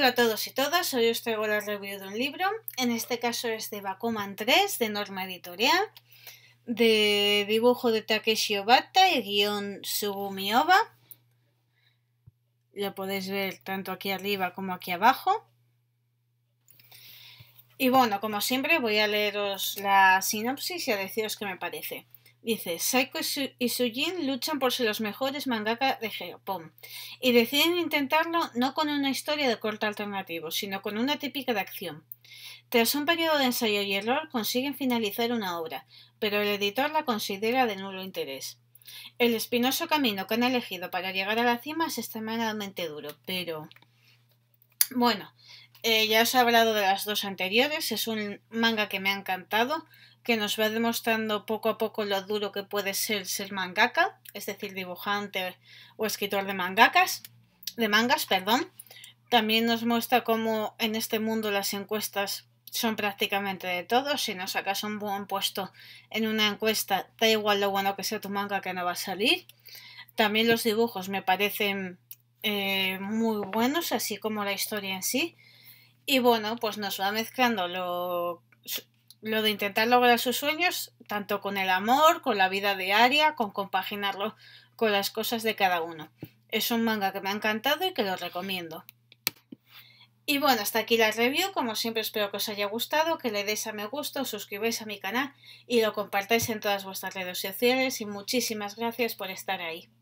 Hola a todos y todas, hoy os traigo la review de un libro, en este caso es de Bakuman 3, de Norma Editorial, de dibujo de Takeshi Obata y guión Sugumi Oba. Lo podéis ver tanto aquí arriba como aquí abajo. Y bueno, como siempre voy a leeros la sinopsis y a deciros qué me parece. Dice, Saiko y Sujin luchan por ser los mejores mangaka de Japón y deciden intentarlo no con una historia de corte alternativo, sino con una típica de acción. Tras un periodo de ensayo y error consiguen finalizar una obra, pero el editor la considera de nulo interés. El espinoso camino que han elegido para llegar a la cima es extremadamente duro, pero... Bueno, eh, ya os he hablado de las dos anteriores, es un manga que me ha encantado, que nos va demostrando poco a poco lo duro que puede ser ser mangaka, es decir, dibujante o escritor de mangakas, de mangas, perdón. También nos muestra cómo en este mundo las encuestas son prácticamente de todo, Si no sacas un buen puesto en una encuesta, da igual lo bueno que sea tu manga que no va a salir. También los dibujos me parecen eh, muy buenos, así como la historia en sí. Y bueno, pues nos va mezclando lo, lo de intentar lograr sus sueños, tanto con el amor, con la vida diaria, con compaginarlo con las cosas de cada uno. Es un manga que me ha encantado y que lo recomiendo. Y bueno, hasta aquí la review. Como siempre, espero que os haya gustado, que le deis a me gusta, os suscribáis a mi canal y lo compartáis en todas vuestras redes sociales. Y muchísimas gracias por estar ahí.